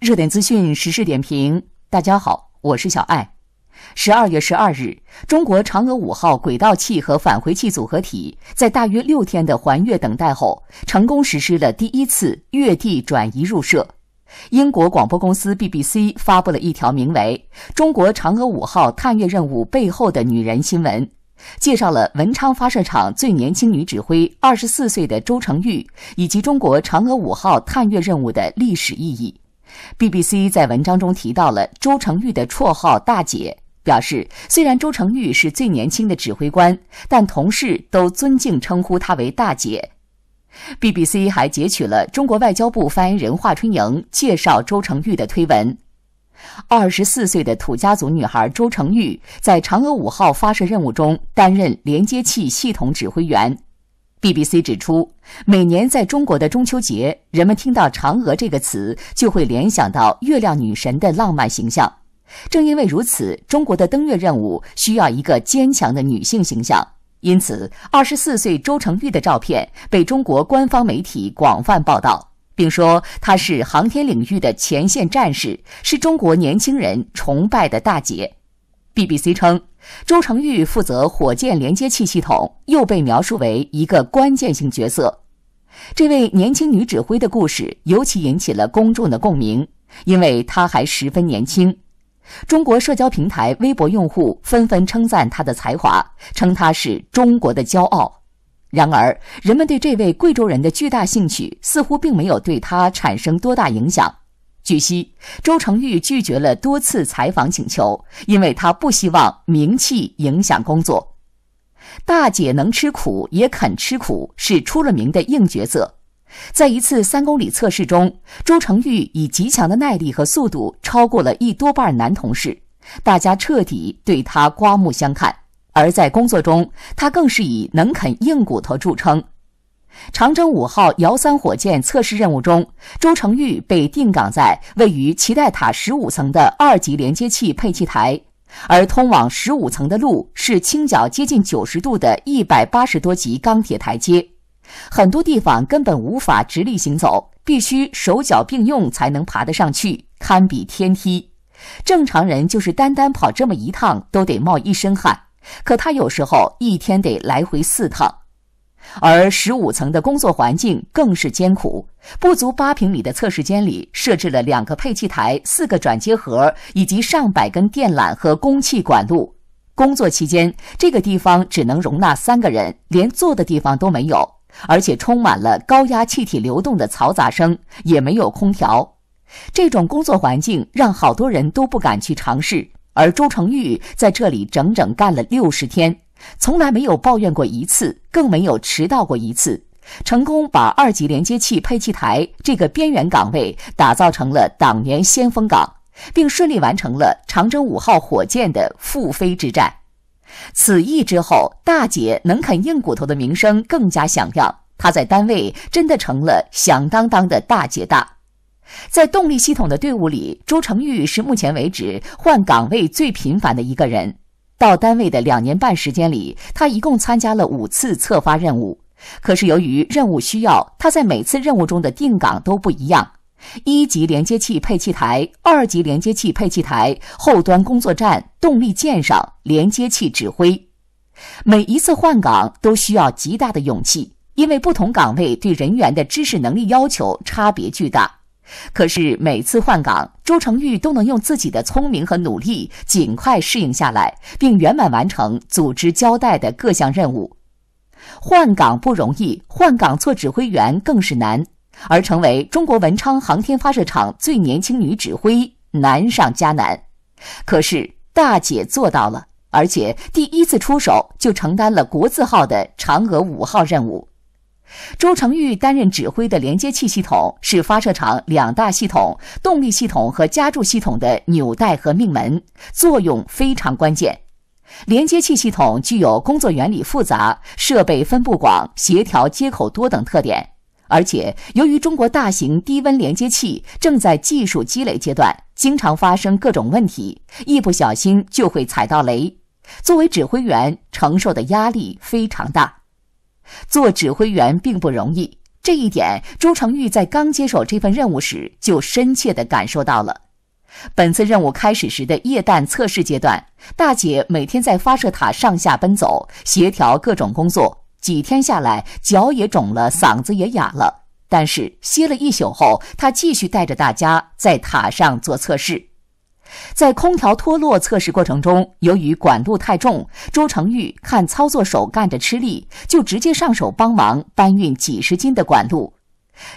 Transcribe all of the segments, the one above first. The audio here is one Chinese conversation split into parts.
热点资讯、时事点评，大家好，我是小艾。十二月十二日，中国嫦娥五号轨道器和返回器组合体在大约六天的环月等待后，成功实施了第一次月地转移入射。英国广播公司 BBC 发布了一条名为《中国嫦娥五号探月任务背后的女人》新闻，介绍了文昌发射场最年轻女指挥、二十四岁的周成玉，以及中国嫦娥五号探月任务的历史意义。BBC 在文章中提到了周成玉的绰号“大姐”，表示虽然周成玉是最年轻的指挥官，但同事都尊敬称呼她为“大姐”。BBC 还截取了中国外交部发言人华春莹介绍周成玉的推文：二十四岁的土家族女孩周成玉，在嫦娥五号发射任务中担任连接器系统指挥员。BBC 指出，每年在中国的中秋节，人们听到“嫦娥”这个词就会联想到月亮女神的浪漫形象。正因为如此，中国的登月任务需要一个坚强的女性形象。因此，二十四岁周成玉的照片被中国官方媒体广泛报道，并说她是航天领域的前线战士，是中国年轻人崇拜的大姐。BBC 称。周成玉负责火箭连接器系统，又被描述为一个关键性角色。这位年轻女指挥的故事尤其引起了公众的共鸣，因为她还十分年轻。中国社交平台微博用户纷纷称赞她的才华，称她是中国的骄傲。然而，人们对这位贵州人的巨大兴趣似乎并没有对她产生多大影响。据悉，周成玉拒绝了多次采访请求，因为他不希望名气影响工作。大姐能吃苦也肯吃苦，是出了名的硬角色。在一次三公里测试中，周成玉以极强的耐力和速度，超过了一多半男同事，大家彻底对他刮目相看。而在工作中，他更是以能啃硬骨头著称。长征五号遥三火箭测试任务中，周成玉被定岗在位于脐带塔十五层的二级连接器配气台，而通往十五层的路是倾角接近九十度的一百八十多级钢铁台阶，很多地方根本无法直立行走，必须手脚并用才能爬得上去，堪比天梯。正常人就是单单跑这么一趟都得冒一身汗，可他有时候一天得来回四趟。而十五层的工作环境更是艰苦，不足八平米的测试间里设置了两个配气台、四个转接盒以及上百根电缆和供气管路。工作期间，这个地方只能容纳三个人，连坐的地方都没有，而且充满了高压气体流动的嘈杂声，也没有空调。这种工作环境让好多人都不敢去尝试，而周成玉在这里整整干了六十天。从来没有抱怨过一次，更没有迟到过一次，成功把二级连接器配气台这个边缘岗位打造成了党员先锋岗，并顺利完成了长征五号火箭的复飞之战。此役之后，大姐能啃硬骨头的名声更加响亮，她在单位真的成了响当当的大姐大。在动力系统的队伍里，周成玉是目前为止换岗位最频繁的一个人。到单位的两年半时间里，他一共参加了五次测发任务。可是由于任务需要，他在每次任务中的定岗都不一样：一级连接器配气台、二级连接器配气台、后端工作站、动力舰上连接器指挥。每一次换岗都需要极大的勇气，因为不同岗位对人员的知识能力要求差别巨大。可是每次换岗，周成玉都能用自己的聪明和努力，尽快适应下来，并圆满完成组织交代的各项任务。换岗不容易，换岗做指挥员更是难，而成为中国文昌航天发射场最年轻女指挥，难上加难。可是大姐做到了，而且第一次出手就承担了国字号的嫦娥五号任务。周成玉担任指挥的连接器系统是发射场两大系统——动力系统和加注系统的纽带和命门，作用非常关键。连接器系统具有工作原理复杂、设备分布广、协调接口多等特点。而且，由于中国大型低温连接器正在技术积累阶段，经常发生各种问题，一不小心就会踩到雷。作为指挥员，承受的压力非常大。做指挥员并不容易，这一点朱成玉在刚接手这份任务时就深切地感受到了。本次任务开始时的液氮测试阶段，大姐每天在发射塔上下奔走，协调各种工作，几天下来脚也肿了，嗓子也哑了。但是歇了一宿后，她继续带着大家在塔上做测试。在空调脱落测试过程中，由于管路太重，周成玉看操作手干着吃力，就直接上手帮忙搬运几十斤的管路。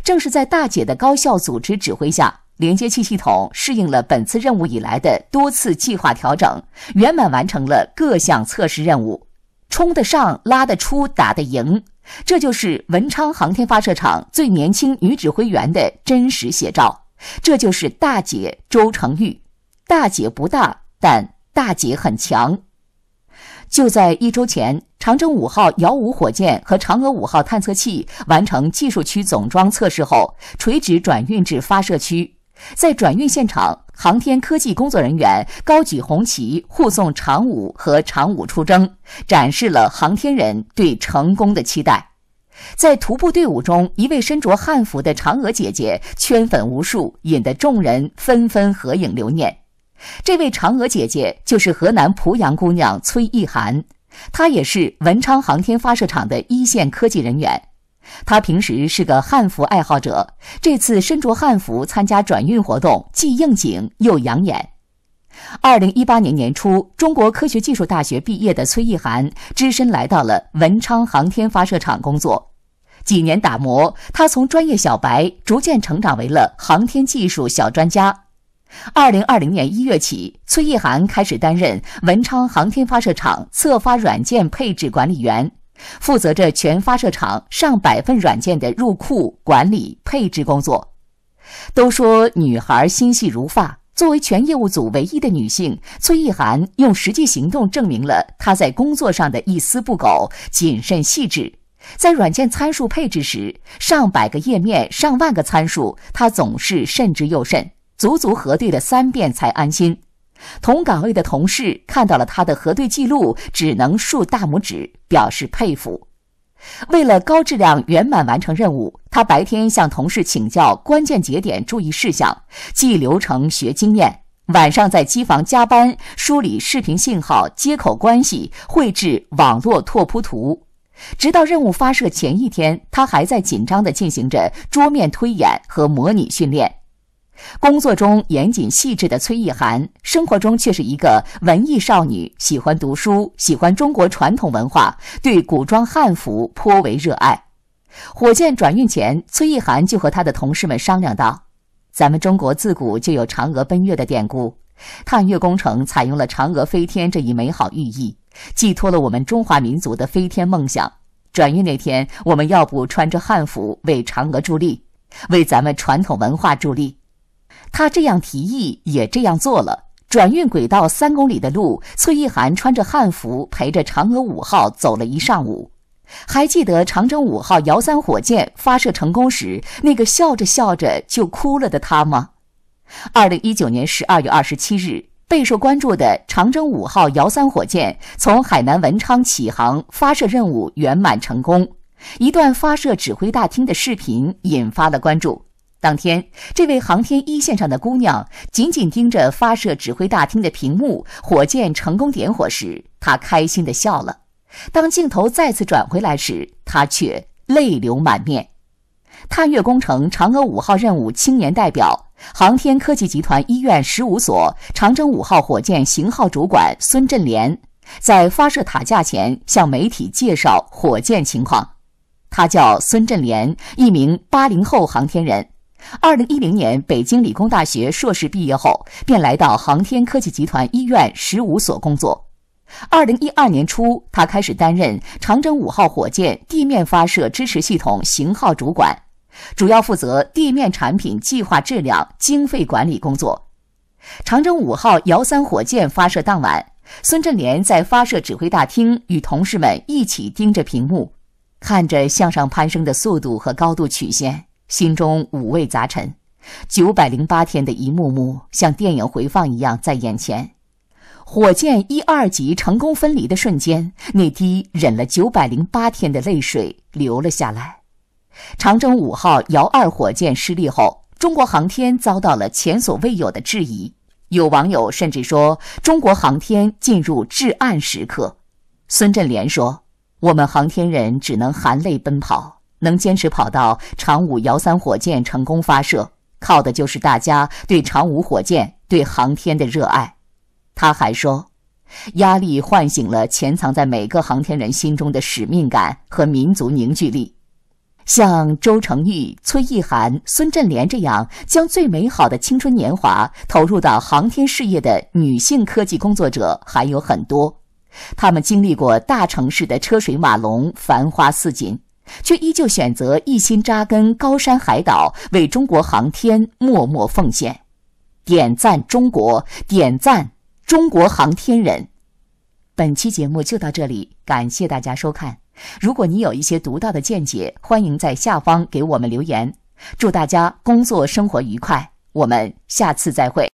正是在大姐的高效组织指挥下，连接器系统适应了本次任务以来的多次计划调整，圆满完成了各项测试任务，冲得上，拉得出，打得赢。这就是文昌航天发射场最年轻女指挥员的真实写照。这就是大姐周成玉。大姐不大，但大姐很强。就在一周前，长征五号遥五火箭和嫦娥五号探测器完成技术区总装测试后，垂直转运至发射区。在转运现场，航天科技工作人员高举红旗护送长五和长五出征，展示了航天人对成功的期待。在徒步队伍中，一位身着汉服的嫦娥姐姐圈粉无数，引得众人纷纷合影留念。这位嫦娥姐姐就是河南濮阳姑娘崔意涵，她也是文昌航天发射场的一线科技人员。她平时是个汉服爱好者，这次身着汉服参加转运活动，既应景又养眼。二零一八年年初，中国科学技术大学毕业的崔意涵只身来到了文昌航天发射场工作。几年打磨，她从专业小白逐渐成长为了航天技术小专家。二零二零年一月起，崔意涵开始担任文昌航天发射场测发软件配置管理员，负责着全发射场上百份软件的入库管理配置工作。都说女孩心细如发，作为全业务组唯一的女性，崔意涵用实际行动证明了她在工作上的一丝不苟、谨慎细致。在软件参数配置时，上百个页面、上万个参数，她总是慎之又慎。足足核对了三遍才安心。同岗位的同事看到了他的核对记录，只能竖大拇指表示佩服。为了高质量圆满完成任务，他白天向同事请教关键节点注意事项、记流程、学经验；晚上在机房加班梳理视频信号接口关系，绘制网络拓扑图。直到任务发射前一天，他还在紧张地进行着桌面推演和模拟训练。工作中严谨细致的崔一涵，生活中却是一个文艺少女，喜欢读书，喜欢中国传统文化，对古装汉服颇为热爱。火箭转运前，崔一涵就和他的同事们商量道：“咱们中国自古就有嫦娥奔月的典故，探月工程采用了嫦娥飞天这一美好寓意，寄托了我们中华民族的飞天梦想。转运那天，我们要不穿着汉服为嫦娥助力，为咱们传统文化助力？”他这样提议，也这样做了。转运轨道三公里的路，崔一涵穿着汉服陪着嫦娥五号走了一上午。还记得长征五号遥三火箭发射成功时，那个笑着笑着就哭了的他吗？二零一九年十二月二十七日，备受关注的长征五号遥三火箭从海南文昌启航，发射任务圆满成功。一段发射指挥大厅的视频引发了关注。当天，这位航天一线上的姑娘紧紧盯着发射指挥大厅的屏幕。火箭成功点火时，她开心地笑了；当镜头再次转回来时，她却泪流满面。探月工程嫦娥五号任务青年代表、航天科技集团医院十五所长征五号火箭型号主管孙振连，在发射塔架前向媒体介绍火箭情况。他叫孙振连，一名八零后航天人。二零一零年，北京理工大学硕士毕业后，便来到航天科技集团医院十五所工作。二零一二年初，他开始担任长征五号火箭地面发射支持系统型号主管，主要负责地面产品计划、质量、经费管理工作。长征五号遥三火箭发射当晚，孙振连在发射指挥大厅与同事们一起盯着屏幕，看着向上攀升的速度和高度曲线。心中五味杂陈，九百零八天的一幕幕像电影回放一样在眼前。火箭一二级成功分离的瞬间，那滴忍了九百零八天的泪水流了下来。长征五号遥二火箭失利后，中国航天遭到了前所未有的质疑。有网友甚至说，中国航天进入至暗时刻。孙振连说：“我们航天人只能含泪奔跑。”能坚持跑到长五遥三火箭成功发射，靠的就是大家对长五火箭、对航天的热爱。他还说，压力唤醒了潜藏在每个航天人心中的使命感和民族凝聚力。像周成玉、崔毅涵、孙振莲这样将最美好的青春年华投入到航天事业的女性科技工作者还有很多，他们经历过大城市的车水马龙、繁花似锦。却依旧选择一心扎根高山海岛，为中国航天默默奉献。点赞中国，点赞中国航天人。本期节目就到这里，感谢大家收看。如果你有一些独到的见解，欢迎在下方给我们留言。祝大家工作生活愉快，我们下次再会。